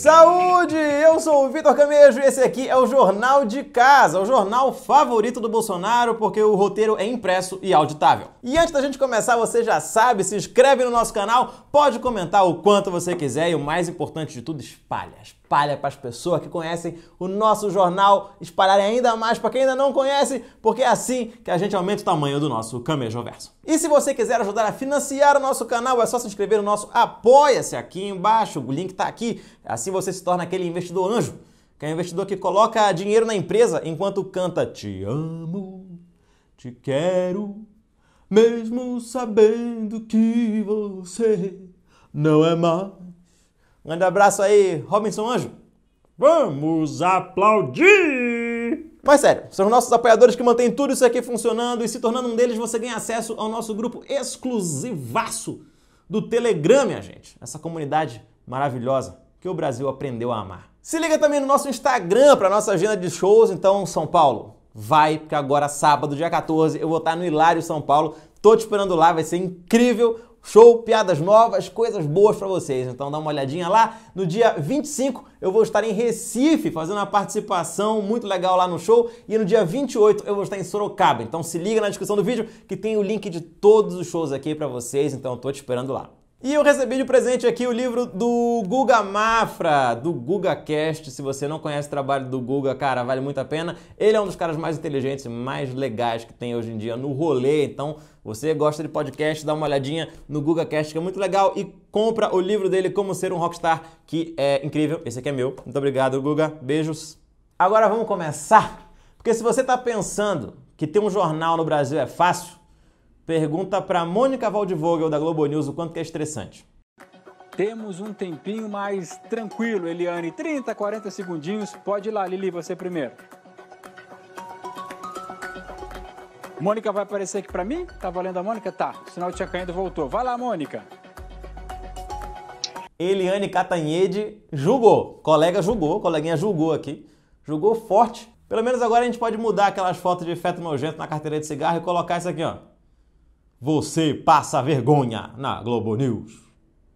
Saúde! Eu sou o Vitor Camejo e esse aqui é o Jornal de Casa, o jornal favorito do Bolsonaro, porque o roteiro é impresso e auditável. E antes da gente começar, você já sabe, se inscreve no nosso canal, pode comentar o quanto você quiser e o mais importante de tudo, espalha, espalha espalha para as pessoas que conhecem o nosso jornal, espalharem ainda mais para quem ainda não conhece, porque é assim que a gente aumenta o tamanho do nosso Camejo Verso. E se você quiser ajudar a financiar o nosso canal, é só se inscrever no nosso Apoia-se aqui embaixo, o link está aqui, assim você se torna aquele investidor anjo, que é um investidor que coloca dinheiro na empresa enquanto canta Te amo, te quero, mesmo sabendo que você não é mais Grande abraço aí, Robinson Anjo. Vamos aplaudir! Mas sério, são os nossos apoiadores que mantêm tudo isso aqui funcionando e se tornando um deles você ganha acesso ao nosso grupo exclusivaço do Telegram, minha gente. Essa comunidade maravilhosa que o Brasil aprendeu a amar. Se liga também no nosso Instagram para nossa agenda de shows, então São Paulo, vai, porque agora sábado, dia 14, eu vou estar tá no Hilário São Paulo. Tô te esperando lá, vai ser incrível show, piadas novas, coisas boas para vocês. Então dá uma olhadinha lá. No dia 25 eu vou estar em Recife fazendo uma participação muito legal lá no show e no dia 28 eu vou estar em Sorocaba. Então se liga na descrição do vídeo que tem o link de todos os shows aqui para vocês. Então eu tô te esperando lá. E eu recebi de presente aqui o livro do Guga Mafra, do GugaCast. Se você não conhece o trabalho do Guga, cara, vale muito a pena. Ele é um dos caras mais inteligentes, mais legais que tem hoje em dia no rolê. Então, você gosta de podcast, dá uma olhadinha no GugaCast, que é muito legal. E compra o livro dele, Como Ser um Rockstar, que é incrível. Esse aqui é meu. Muito obrigado, Guga. Beijos. Agora vamos começar. Porque se você está pensando que ter um jornal no Brasil é fácil, Pergunta para Mônica Waldvogel da Globo News o quanto que é estressante. Temos um tempinho mais tranquilo, Eliane. 30, 40 segundinhos. Pode ir lá, Lili, você primeiro. Mônica vai aparecer aqui para mim? Tá valendo a Mônica? Tá. O sinal tinha caído voltou. Vai lá, Mônica. Eliane Catanhede julgou. Colega julgou, coleguinha julgou aqui. Julgou forte. Pelo menos agora a gente pode mudar aquelas fotos de feto nojento na carteira de cigarro e colocar isso aqui, ó. Você passa vergonha na Globo News.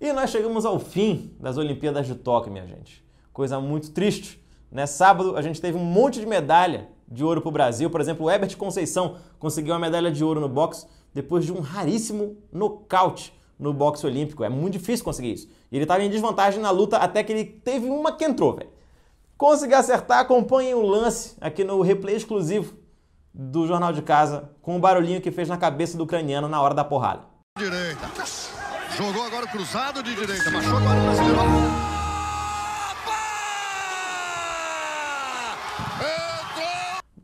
E nós chegamos ao fim das Olimpíadas de Tóquio, minha gente. Coisa muito triste. Né? Sábado a gente teve um monte de medalha de ouro para o Brasil. Por exemplo, o Herbert Conceição conseguiu uma medalha de ouro no boxe depois de um raríssimo nocaute no boxe olímpico. É muito difícil conseguir isso. E ele estava em desvantagem na luta até que ele teve uma que entrou, velho. Consegui acertar, acompanhem o lance aqui no replay exclusivo do Jornal de Casa com o barulhinho que fez na cabeça do ucraniano na hora da porrada. Direita. Jogou agora cruzado de direita. Baixou agora o brasileiro.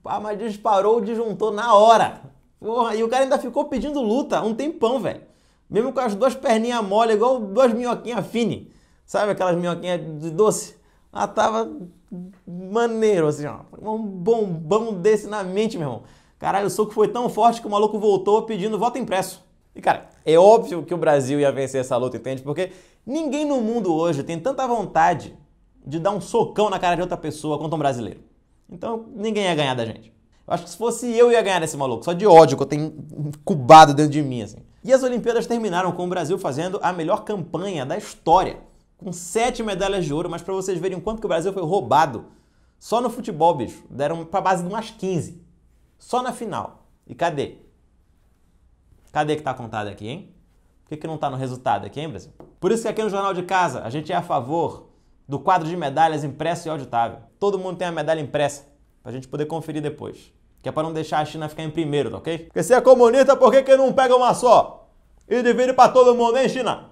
Ah, mas disparou, desjuntou na hora. Porra, e o cara ainda ficou pedindo luta um tempão, velho. Mesmo com as duas perninhas mole, igual duas minhoquinhas fine. Sabe aquelas minhoquinhas de doce? Ela ah, tava maneiro, assim, ó. Um bombão desse na mente, meu irmão. Caralho, o soco foi tão forte que o maluco voltou pedindo voto impresso. E, cara, é óbvio que o Brasil ia vencer essa luta, entende? Porque ninguém no mundo hoje tem tanta vontade de dar um socão na cara de outra pessoa quanto um brasileiro. Então, ninguém ia ganhar da gente. Eu acho que se fosse eu, ia ganhar desse maluco. Só de ódio que eu tenho incubado dentro de mim, assim. E as Olimpíadas terminaram com o Brasil fazendo a melhor campanha da história com sete medalhas de ouro, mas para vocês verem o quanto que o Brasil foi roubado. Só no futebol, bicho, deram para base de umas 15. Só na final. E cadê? Cadê que tá contado aqui, hein? Por que, que não tá no resultado aqui, hein, Brasil? Por isso que aqui no Jornal de Casa a gente é a favor do quadro de medalhas impresso e auditável. Todo mundo tem a medalha impressa, pra gente poder conferir depois. Que é pra não deixar a China ficar em primeiro, tá ok? Porque se é comunista, por que, que não pega uma só? E divide pra todo mundo, hein, China?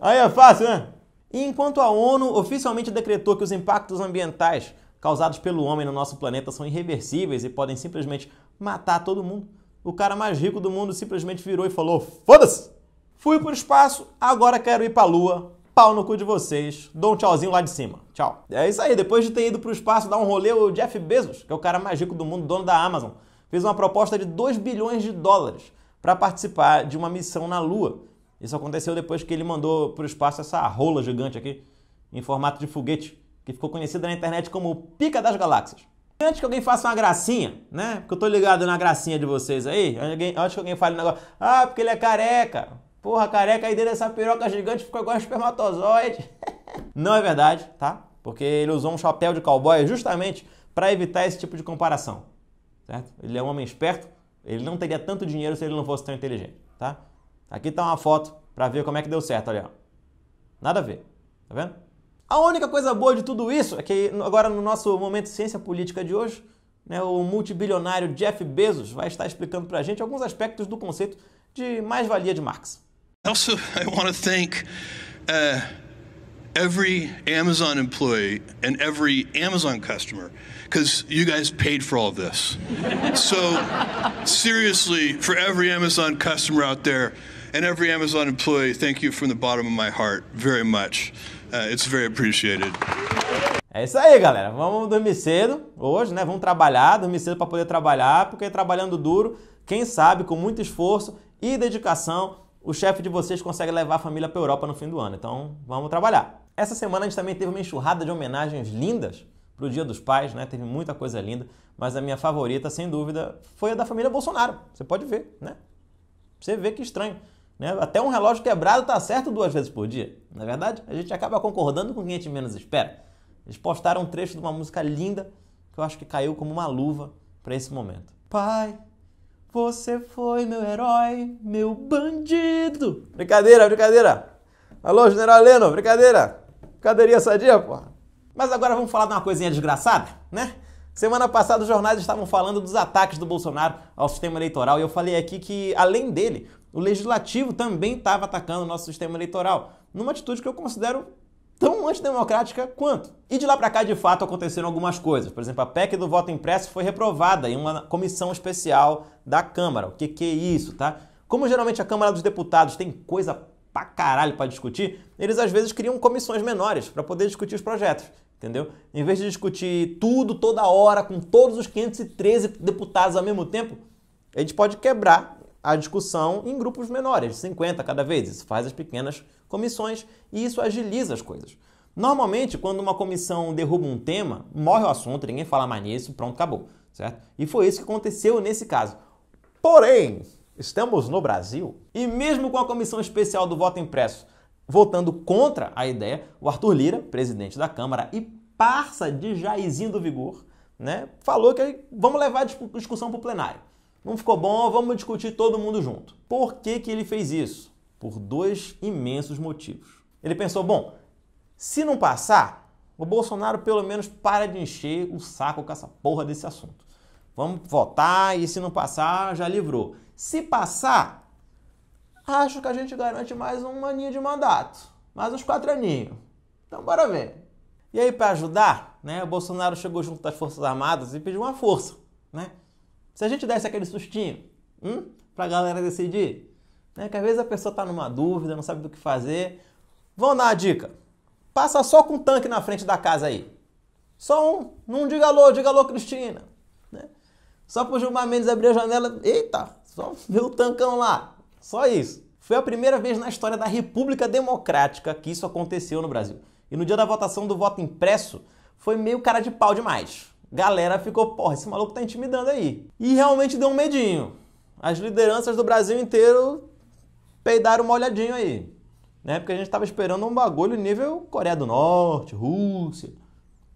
Aí é fácil, né? E enquanto a ONU oficialmente decretou que os impactos ambientais causados pelo homem no nosso planeta são irreversíveis e podem simplesmente matar todo mundo, o cara mais rico do mundo simplesmente virou e falou: Foda-se! Fui pro espaço, agora quero ir pra lua. Pau no cu de vocês. Dou um tchauzinho lá de cima. Tchau. É isso aí. Depois de ter ido pro espaço dar um rolê, o Jeff Bezos, que é o cara mais rico do mundo, dono da Amazon, fez uma proposta de 2 bilhões de dólares para participar de uma missão na lua isso aconteceu depois que ele mandou para o espaço essa rola gigante aqui, em formato de foguete, que ficou conhecida na internet como Pica das Galáxias. E antes que alguém faça uma gracinha, né? Porque eu tô ligado na gracinha de vocês aí, alguém, antes que alguém fale um negócio, ah, porque ele é careca. Porra, careca aí dentro dessa piroca gigante ficou igual um espermatozoide. Não é verdade, tá? Porque ele usou um chapéu de cowboy justamente para evitar esse tipo de comparação, certo? Ele é um homem esperto, ele não teria tanto dinheiro se ele não fosse tão inteligente, tá? Aqui está uma foto para ver como é que deu certo, olha. Nada a ver, tá vendo? A única coisa boa de tudo isso é que agora no nosso momento ciência política de hoje, né, o multibilionário Jeff Bezos vai estar explicando para a gente alguns aspectos do conceito de mais-valia de Marx. Also, I want to thank uh, every Amazon employee and every Amazon customer because you guys paid for all this. So, seriously, for every Amazon customer out there and every Amazon employee, thank you from the bottom of my heart very much. Uh, it's very appreciated. É isso aí, galera. Vamos dormir cedo hoje, né? Vamos trabalhar, dormir cedo para poder trabalhar, porque trabalhando duro, quem sabe, com muito esforço e dedicação, o chefe de vocês consegue levar a família para a Europa no fim do ano. Então, vamos trabalhar. Essa semana a gente também teve uma enxurrada de homenagens lindas para o Dia dos Pais, né? Teve muita coisa linda, mas a minha favorita, sem dúvida, foi a da família Bolsonaro. Você pode ver, né? Você vê que estranho. Né? Até um relógio quebrado está certo duas vezes por dia. Na é verdade, a gente acaba concordando com quem a gente menos espera. Eles postaram um trecho de uma música linda que eu acho que caiu como uma luva para esse momento. Pai, você foi meu herói, meu bandido. Brincadeira, brincadeira. Alô, General Leno, brincadeira. Cadeirinha sadia, porra. Mas agora vamos falar de uma coisinha desgraçada, né? Semana passada os jornais estavam falando dos ataques do Bolsonaro ao sistema eleitoral e eu falei aqui que, além dele, o legislativo também estava atacando o nosso sistema eleitoral, numa atitude que eu considero tão antidemocrática quanto. E de lá para cá, de fato, aconteceram algumas coisas. Por exemplo, a PEC do voto impresso foi reprovada em uma comissão especial da Câmara. O que, que é isso, tá? Como geralmente a Câmara dos Deputados tem coisa pra caralho para discutir, eles às vezes criam comissões menores para poder discutir os projetos, entendeu? Em vez de discutir tudo toda hora com todos os 513 deputados ao mesmo tempo, a gente pode quebrar a discussão em grupos menores, 50 cada vez. Isso faz as pequenas comissões e isso agiliza as coisas. Normalmente, quando uma comissão derruba um tema, morre o assunto, ninguém fala mais nisso, pronto, acabou, certo? E foi isso que aconteceu nesse caso. Porém, estamos no Brasil e mesmo com a comissão especial do voto impresso votando contra a ideia, o Arthur Lira, presidente da Câmara e parça de Jairzinho do Vigor, né, falou que vamos levar a discussão para o plenário. Não ficou bom, vamos discutir todo mundo junto. Por que, que ele fez isso? Por dois imensos motivos. Ele pensou: bom, se não passar, o Bolsonaro pelo menos para de encher o saco com essa porra desse assunto. Vamos votar e se não passar, já livrou. Se passar, acho que a gente garante mais um aninho de mandato. Mais uns quatro aninhos. Então bora ver. E aí, para ajudar, né, o Bolsonaro chegou junto das Forças Armadas e pediu uma força, né? Se a gente desse aquele sustinho, hum, para a galera decidir, né? Que às vezes a pessoa está numa dúvida, não sabe do que fazer. Vão dar a dica. Passa só com um tanque na frente da casa aí. Só um. Não diga alô, diga alô, Cristina. Né? Só pro Gilmar Mendes abrir a janela. Eita, só ver o tancão lá. Só isso. Foi a primeira vez na história da República Democrática que isso aconteceu no Brasil. E no dia da votação do voto impresso, foi meio cara de pau demais galera ficou, porra, esse maluco tá intimidando aí. E realmente deu um medinho. As lideranças do Brasil inteiro peidaram uma olhadinha aí. Né? Porque a gente tava esperando um bagulho nível Coreia do Norte, Rússia,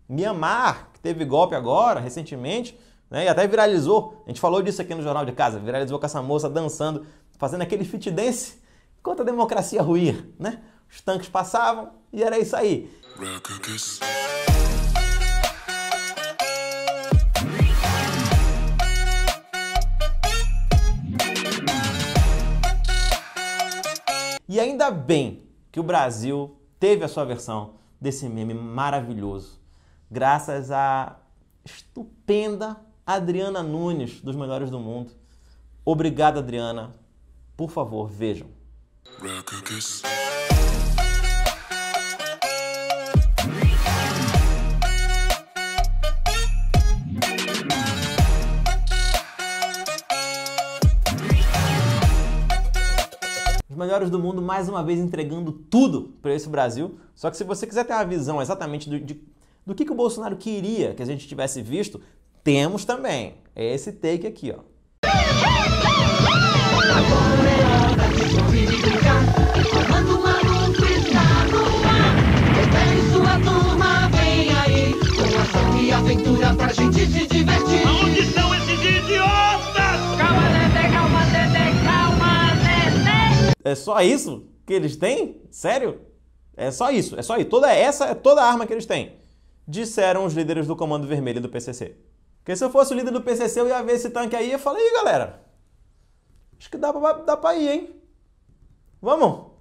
Mianmar, que teve golpe agora, recentemente, né? E até viralizou. A gente falou disso aqui no Jornal de Casa, viralizou com essa moça dançando, fazendo aquele fit dance enquanto a democracia ruir, né? Os tanques passavam e era isso aí. E ainda bem que o Brasil teve a sua versão desse meme maravilhoso, graças à estupenda Adriana Nunes, dos melhores do mundo. Obrigado, Adriana. Por favor, vejam. melhores do mundo mais uma vez entregando tudo para esse Brasil. Só que se você quiser ter uma visão exatamente do, de, do que, que o Bolsonaro queria que a gente tivesse visto, temos também. É esse take aqui, ó. aventura pra gente se divertir. É só isso que eles têm? Sério? É só isso, é só isso. Toda essa é toda a arma que eles têm. Disseram os líderes do Comando Vermelho do PCC. Porque se eu fosse o líder do PCC, eu ia ver esse tanque aí e falei, aí galera, acho que dá pra, dá pra ir, hein? Vamos?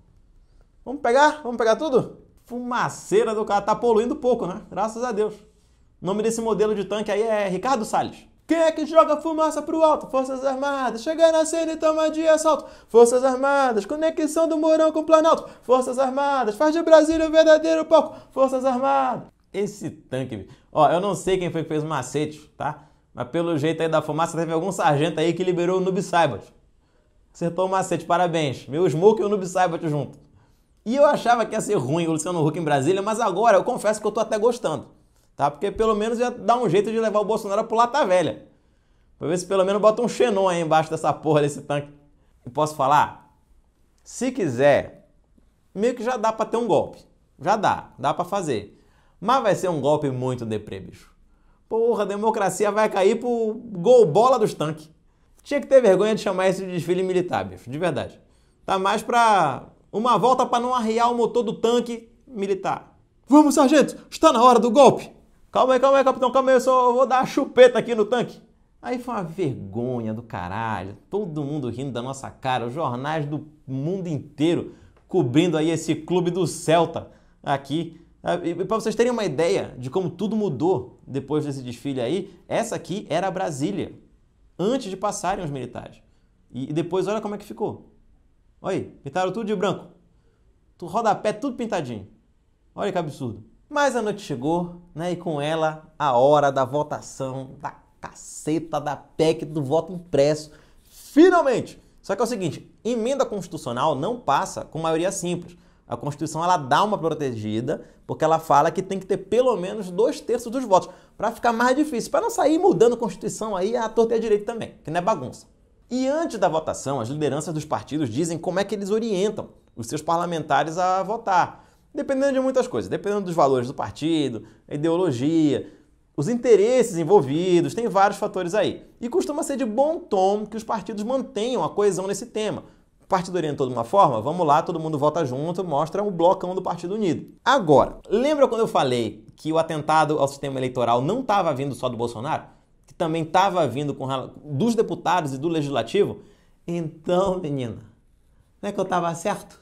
Vamos pegar? Vamos pegar tudo? Fumaceira do cara, tá poluindo pouco, né? Graças a Deus. O nome desse modelo de tanque aí é Ricardo Salles. Quem é que joga fumaça pro alto? Forças Armadas. Chega na cena e toma de assalto. Forças Armadas. Conexão do Mourão com o Planalto. Forças Armadas. Faz de Brasília o verdadeiro palco. Forças Armadas. Esse tanque, ó, eu não sei quem foi que fez o macete, tá? Mas pelo jeito aí da fumaça, teve algum sargento aí que liberou o Noob Saibot. Acertou o macete, parabéns. Meu Smoke e o Noob Saibot junto. E eu achava que ia ser ruim o Luciano Huck em Brasília, mas agora eu confesso que eu tô até gostando tá? Porque pelo menos ia dar um jeito de levar o Bolsonaro pro Lata Velha. Pra ver se pelo menos bota um Xenon aí embaixo dessa porra desse tanque. E posso falar? Se quiser, meio que já dá pra ter um golpe. Já dá, dá pra fazer. Mas vai ser um golpe muito deprê, bicho. Porra, a democracia vai cair pro gol bola dos tanques. Tinha que ter vergonha de chamar esse de desfile militar, bicho, de verdade. Tá mais pra uma volta para não arriar o motor do tanque militar. Vamos, sargento, está na hora do golpe! Calma aí, calma aí, capitão, calma aí, eu só vou dar a chupeta aqui no tanque. Aí foi uma vergonha do caralho, todo mundo rindo da nossa cara, os jornais do mundo inteiro cobrindo aí esse clube do Celta aqui. Ah, e para vocês terem uma ideia de como tudo mudou depois desse desfile aí, essa aqui era Brasília, antes de passarem os militares. E depois olha como é que ficou. Olha aí, pintaram tudo de branco. Tu pé, tudo pintadinho. Olha que absurdo. Mas a noite chegou, né? E com ela a hora da votação, da caceta, da PEC, do voto impresso. Finalmente! Só que é o seguinte, emenda constitucional não passa com maioria simples. A Constituição ela dá uma protegida, porque ela fala que tem que ter pelo menos dois terços dos votos, para ficar mais difícil, para não sair mudando a Constituição aí a torta e a direito também, que não é bagunça. E antes da votação, as lideranças dos partidos dizem como é que eles orientam os seus parlamentares a votar. Dependendo de muitas coisas, dependendo dos valores do partido, a ideologia, os interesses envolvidos, tem vários fatores aí. E costuma ser de bom tom que os partidos mantenham a coesão nesse tema. O Partido orientou de uma forma, vamos lá, todo mundo vota junto, mostra o um blocão do Partido Unido. Agora, lembra quando eu falei que o atentado ao sistema eleitoral não estava vindo só do Bolsonaro? Que também estava vindo com, dos deputados e do legislativo? Então, menina, não é que eu estava certo?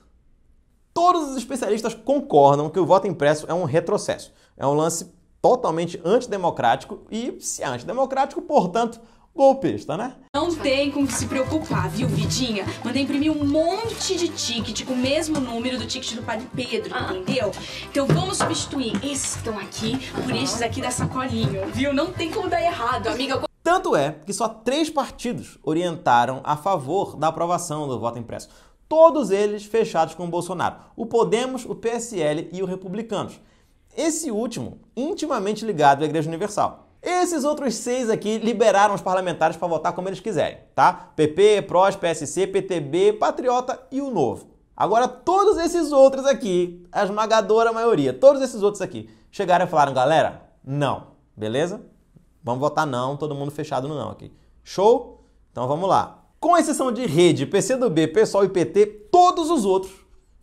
Todos os especialistas concordam que o voto impresso é um retrocesso. É um lance totalmente antidemocrático e, se é antidemocrático, portanto, golpista, né? Não tem com que se preocupar, viu, Vidinha? Mandei imprimir um monte de ticket com o mesmo número do ticket do Padre Pedro, ah. entendeu? Então vamos substituir esses que estão aqui por estes aqui da sacolinha, viu? Não tem como dar errado, amiga. Tanto é que só três partidos orientaram a favor da aprovação do voto impresso todos eles fechados com o Bolsonaro: o Podemos, o PSL e o Republicanos. Esse último, intimamente ligado à Igreja Universal. Esses outros seis aqui liberaram os parlamentares para votar como eles quiserem, tá? PP, PROS, PSC, PTB, Patriota e o Novo. Agora, todos esses outros aqui, a esmagadora maioria, todos esses outros aqui, chegaram e falaram, galera, não, beleza? Vamos votar não, todo mundo fechado no não aqui. Show? Então vamos lá. Com exceção de Rede, PCdoB, PSOL e PT, todos os outros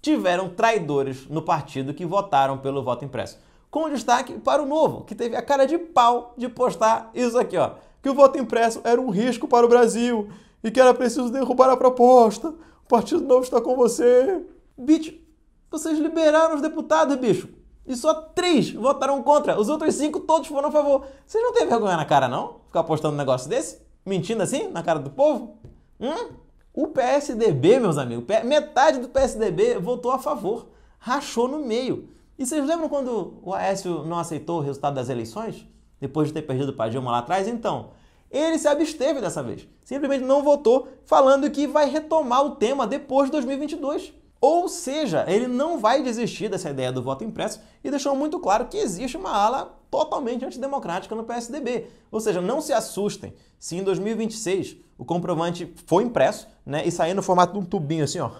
tiveram traidores no partido que votaram pelo voto impresso. Com destaque para o Novo, que teve a cara de pau de postar isso aqui, ó. Que o voto impresso era um risco para o Brasil e que era preciso derrubar a proposta. O Partido Novo está com você. Bicho, vocês liberaram os deputados, bicho. E só três votaram contra. Os outros cinco todos foram a favor. Vocês não têm vergonha na cara, não? Ficar postando um negócio desse? Mentindo assim na cara do povo? Hum? O PSDB, meus amigos, metade do PSDB votou a favor, rachou no meio. E vocês lembram quando o Aécio não aceitou o resultado das eleições? Depois de ter perdido para Dilma lá atrás? Então, ele se absteve dessa vez. Simplesmente não votou, falando que vai retomar o tema depois de 2022. Ou seja, ele não vai desistir dessa ideia do voto impresso e deixou muito claro que existe uma ala totalmente antidemocrática no PSDB. Ou seja, não se assustem se em 2026 o comprovante for impresso né, e sair no formato de um tubinho assim, ó.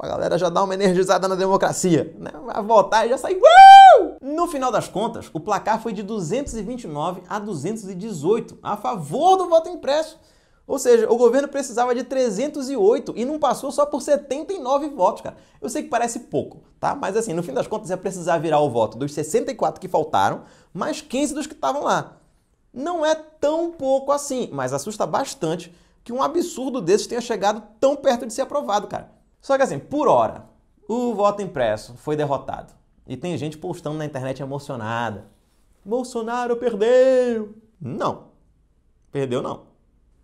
A galera já dá uma energizada na democracia. Né? Vai votar e já sai. Uh! No final das contas, o placar foi de 229 a 218 a favor do voto impresso. Ou seja, o governo precisava de 308 e não passou só por 79 votos, cara. Eu sei que parece pouco, tá? Mas assim, no fim das contas ia precisar virar o voto dos 64 que faltaram, mais 15 dos que estavam lá. Não é tão pouco assim, mas assusta bastante que um absurdo desses tenha chegado tão perto de ser aprovado, cara. Só que assim, por hora, o voto impresso foi derrotado. E tem gente postando na internet emocionada. Bolsonaro perdeu! Não. Perdeu não.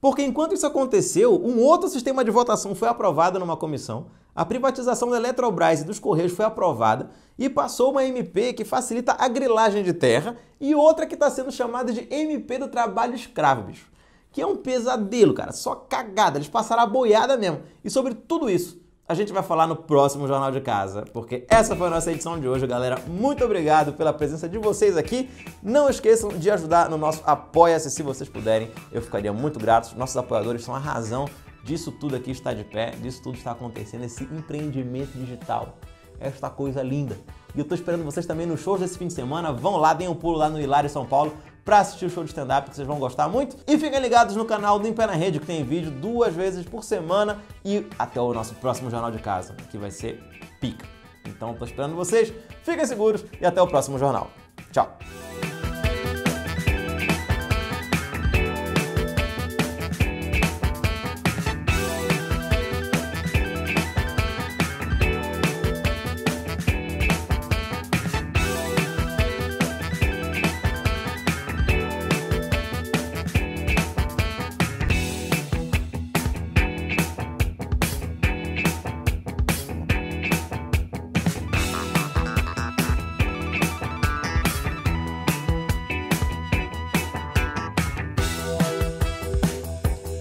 Porque enquanto isso aconteceu, um outro sistema de votação foi aprovado numa comissão, a privatização da Eletrobras e dos Correios foi aprovada e passou uma MP que facilita a grilagem de terra e outra que está sendo chamada de MP do Trabalho Escravo, bicho. Que é um pesadelo, cara, só cagada, eles passaram a boiada mesmo. E sobre tudo isso, a gente vai falar no próximo Jornal de Casa, porque essa foi a nossa edição de hoje, galera. Muito obrigado pela presença de vocês aqui. Não esqueçam de ajudar no nosso Apoia-se se vocês puderem. Eu ficaria muito grato. Nossos apoiadores são a razão disso tudo aqui está de pé, disso tudo está acontecendo, esse empreendimento digital. Esta coisa linda. E eu estou esperando vocês também nos shows desse fim de semana. Vão lá, deem um pulo lá no Hilário São Paulo para assistir o show de stand-up, que vocês vão gostar muito. E fiquem ligados no canal do Em Pé na Rede, que tem vídeo duas vezes por semana. E até o nosso próximo Jornal de Casa, que vai ser pica. Então, estou esperando vocês. Fiquem seguros e até o próximo jornal. Tchau!